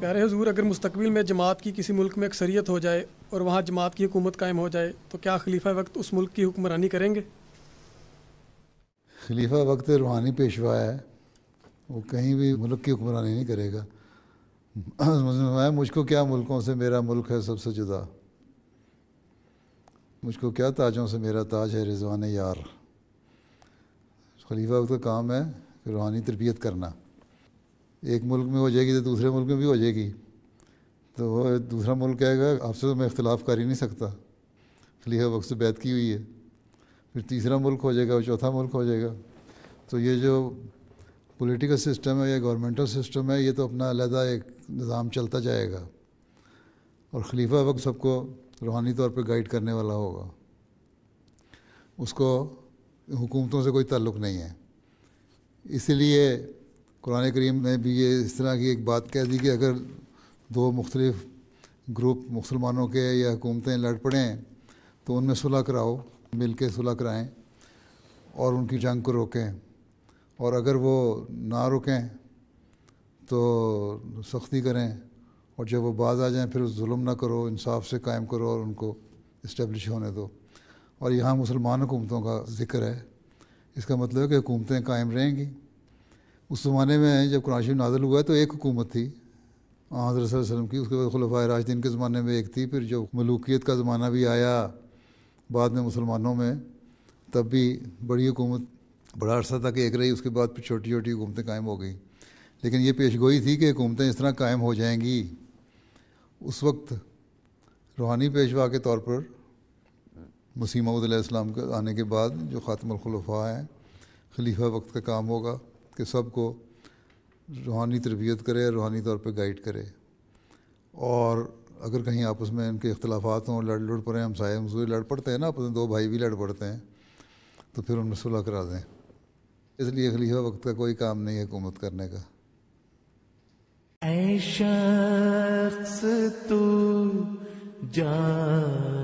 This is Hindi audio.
प्यारे हजूर अगर मुस्तबिल में जमात की किसी मुल्क में अक्सरियत हो जाए और वहाँ जमात की हुकूमत कायम हो जाए तो क्या खलीफा वक्त उस मुल्क की हुक्मरानी करेंगे खलीफा वक्त रूहानी पेशवा है वो कहीं भी मुल्क की हुक्मरानी नहीं करेगा मैं मुझको क्या मुल्कों से मेरा मुल्क है सबसे जुदा मुझको क्या ताजों से मेरा ताज है रिजवान यार खलीफा वक्त का काम है रूहानी तरबियत करना एक मुल्क में हो जाएगी तो दूसरे मुल्क में भी हो जाएगी तो वह दूसरा मुल्क कहेगा आपसे तो मैं इख्तलाफ कर ही नहीं सकता खलीह वक्त से बैत की हुई है फिर तीसरा मुल्क हो जाएगा और चौथा मुल्क हो जाएगा तो ये जो पॉलिटिकल सिस्टम है या गवर्नमेंटल सिस्टम है ये तो अपना अलहदा एक निज़ाम चलता जाएगा और खलीफा वक्त सबको रूहानी तौर पर गाइड करने वाला होगा उसको हुकूमतों से कोई ताल्लुक़ नहीं है इसलिए कुरान करीम में भी ये इस तरह की एक बात कह दी कि अगर दो मुख्तलफ ग्रुप मुसलमानों के या हुकूमतें लड़ हैं तो उनमें सुलह कराओ मिल के सुलह कराएँ और उनकी जंग को रोकें और अगर वो ना रुकें तो सख्ती करें और जब वो बाज आ जाएँ फिर म ना करो इंसाफ से कायम करो और उनको इस्टेब्लिश होने दो और यहाँ मुसलमान हुकूमतों का जिक्र है इसका मतलब है कि हुकूमतें कायम रहेंगी उस ज़माने में जब कुरान शरीफ नाजल हुआ तो एक हुकूमत थी हज़र वसल्लम की उसके बाद खलफा राजदीन के ज़माने में एक थी फिर जो मलूकियत का ज़माना भी आया बाद में मुसलमानों में तब भी बड़ी हुकूमत बड़ा अरसा तक एक रही उसके बाद फिर छोटी छोटी हुकूमतें कायम हो गई लेकिन ये पेश गोई थी कि हुकूमतें इस तरह कायम हो जाएंगी उस वक्त रूहानी पेशवा के तौर पर मसीम मसीमदलाम के आने के बाद जो ख़ातमलखलफा हैं खलीफा वक्त का काम होगा कि सबको रूहानी तरबियत करे रूहानी तौर पर गाइड करे और अगर कहीं आपस में इनके अख्तिलाफ़ात हों लड़ लड़ पड़े हम साए मजदूर लड़ पड़ते हैं ना अपने दो भाई भी लड़ पड़ते हैं तो फिर उनमें सुलह करा दें इसलिए खलीफा वक्त का कोई काम नहीं है हुकूमत करने का ऐ तू जा